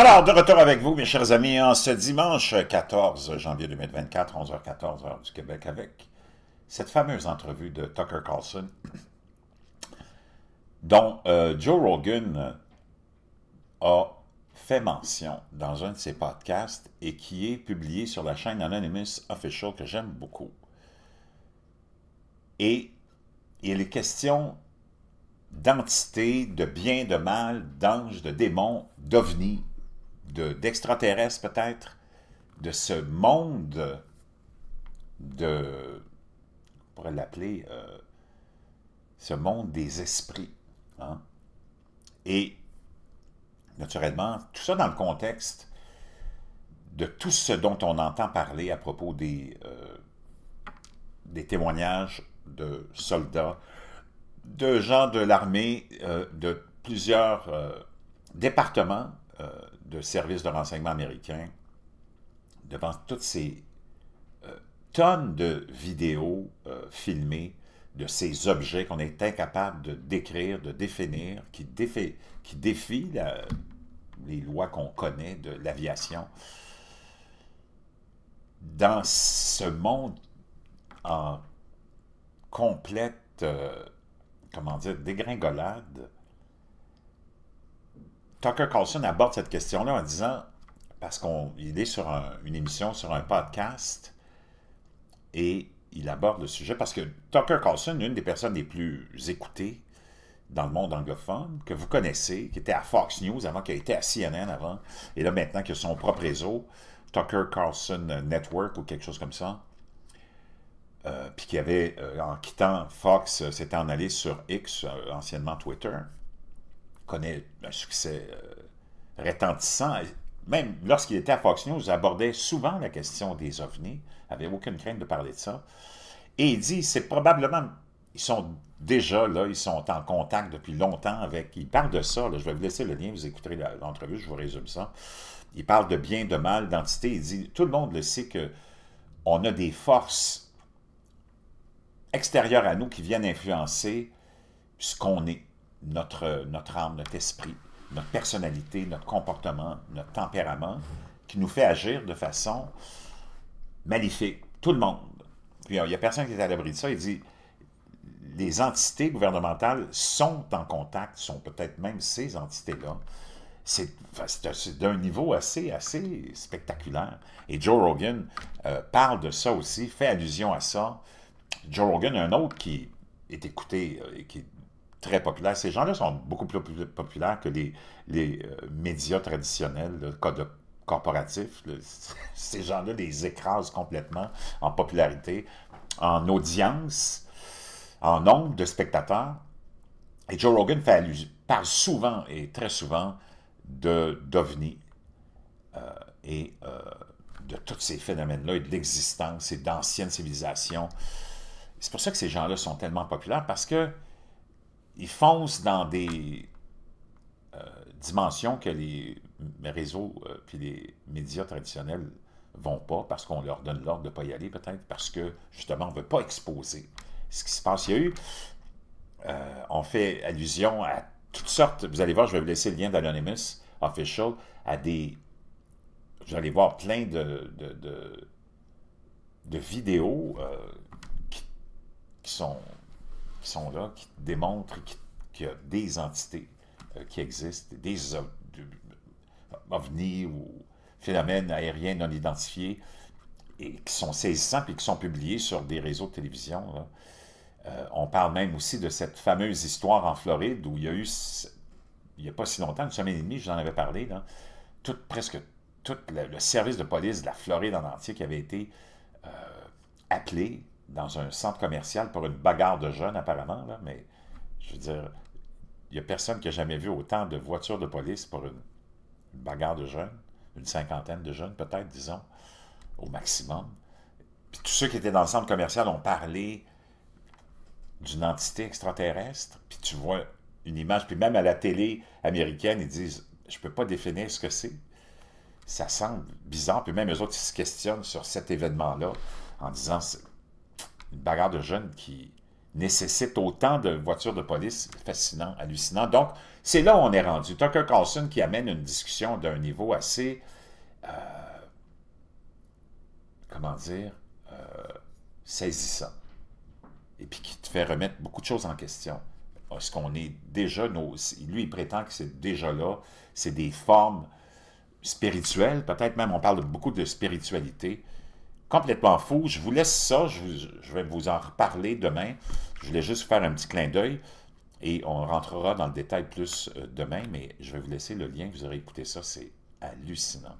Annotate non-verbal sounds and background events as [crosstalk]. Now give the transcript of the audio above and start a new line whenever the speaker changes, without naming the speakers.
Alors, de retour avec vous, mes chers amis, en ce dimanche 14 janvier 2024, 11h14, heure du Québec, avec cette fameuse entrevue de Tucker Carlson, dont euh, Joe Rogan a fait mention dans un de ses podcasts et qui est publié sur la chaîne Anonymous Official, que j'aime beaucoup. Et il est question d'entités, de bien, de mal, d'anges, de démons, d'ovnis, d'extraterrestres peut-être, de ce monde de, on pourrait l'appeler, euh, ce monde des esprits. Hein. Et naturellement, tout ça dans le contexte de tout ce dont on entend parler à propos des, euh, des témoignages de soldats, de gens de l'armée, euh, de plusieurs départements de services de renseignement américains, devant toutes ces euh, tonnes de vidéos euh, filmées de ces objets qu'on est incapable de décrire, de définir, qui, défient, qui les lois qu'on connaît de l'aviation. Dans ce monde en complète, euh, comment dire, dégringolade, Tucker Carlson aborde cette question-là en disant, parce qu'il est sur une émission, sur un podcast, et il aborde le sujet parce que Tucker Carlson, une des personnes les plus écoutées dans le monde anglophone, que vous connaissez, qui était à Fox News avant, qui a été à CNN avant, et là maintenant qui a son propre réseau, Tucker Carlson Network ou quelque chose comme ça, euh, puis qui avait, euh, en quittant Fox, euh, s'était en allé sur X, anciennement Twitter, connaît un succès euh, retentissant. Même lorsqu'il était à Fox News, il abordait souvent la question des ovnis, il n'avait aucune crainte de parler de ça. Et il dit, c'est probablement, ils sont déjà là, ils sont en contact depuis longtemps avec, il parle de ça, je vais vous laisser le lien, vous écouterez l'entrevue, je vous résume ça. Il parle de bien, de mal, d'entité, il dit, tout le monde le sait que on a des forces extérieures à nous qui viennent influencer ce qu'on est notre, euh, notre âme, notre esprit, notre personnalité, notre comportement, notre tempérament, qui nous fait agir de façon maléfique. Tout le monde. Puis euh, il n'y a personne qui est à l'abri de ça. Il dit les entités gouvernementales sont en contact, sont peut-être même ces entités-là. C'est d'un niveau assez, assez spectaculaire. Et Joe Rogan euh, parle de ça aussi, fait allusion à ça. Joe Rogan, un autre qui est écouté, et qui est très populaires. Ces gens-là sont beaucoup plus populaires que les, euh, médias traditionnels, le code corporatif. [laughs] ces gens-là les écrasent complètement en popularité, en audience, en nombre de spectateurs. Et Joe Rogan parle souvent et très souvent de d'OVNI euh, et euh, de tous ces phénomènes-là et de l'existence et d'anciennes civilisations. C'est pour ça que ces gens-là sont tellement populaires parce que ils foncent dans des euh, dimensions que les réseaux et euh, puis les médias traditionnels vont pas parce qu'on leur donne l'ordre de ne pas y aller peut-être, parce que justement on ne veut pas exposer ce qui se passe. Il y a eu, euh, on fait allusion à toutes sortes, vous allez voir, je vais vous laisser le lien d'Anonymous Official, à des, j'allais voir plein de, de, vidéos qui sont qui sont là, qui démontrent qu'il y a des entités euh, qui existent, des euh, ovnis ou phénomènes aériens non identifiés, et qui sont saisissants puis qui sont publiés sur des réseaux de télévision. Euh, on parle même aussi de cette fameuse histoire en Floride où il y a eu, il n'y a pas si longtemps, une semaine et demie, j'en avais parlé, tout, presque tout le, service de police de la Floride en entier qui avait été appelé dans un centre commercial pour une bagarre de jeunes, apparemment, mais je veux dire, il n'y a personne qui a jamais vu autant de voitures de police pour une, bagarre de jeunes, une cinquantaine de jeunes peut-être, disons, au maximum. Puis tous ceux qui étaient dans le centre commercial ont parlé d'une entité extraterrestre, puis tu vois une image, puis même à la télé américaine, ils disent « je ne peux pas définir ce que c'est ». Ça semble bizarre, puis même eux autres, ils se questionnent sur cet événement-là en disant une bagarre de jeunes qui nécessite autant de voitures de police. Fascinant, hallucinant. Donc, c'est là où on est rendu. Tucker Carlson qui amène une discussion d'un niveau assez... Euh, comment dire, euh, saisissant. Et puis qui te fait remettre beaucoup de choses en question. Parce qu'on est déjà, nos, lui il prétend que c'est déjà là, c'est des formes spirituelles, peut-être même on parle beaucoup de spiritualité, complètement fou. Je vous laisse ça, je, vais vous en reparler demain. Je voulais juste faire un petit clin d'œil et on rentrera dans le détail plus euh, demain, mais je vais vous laisser le lien, vous aurez écouté ça, c'est hallucinant.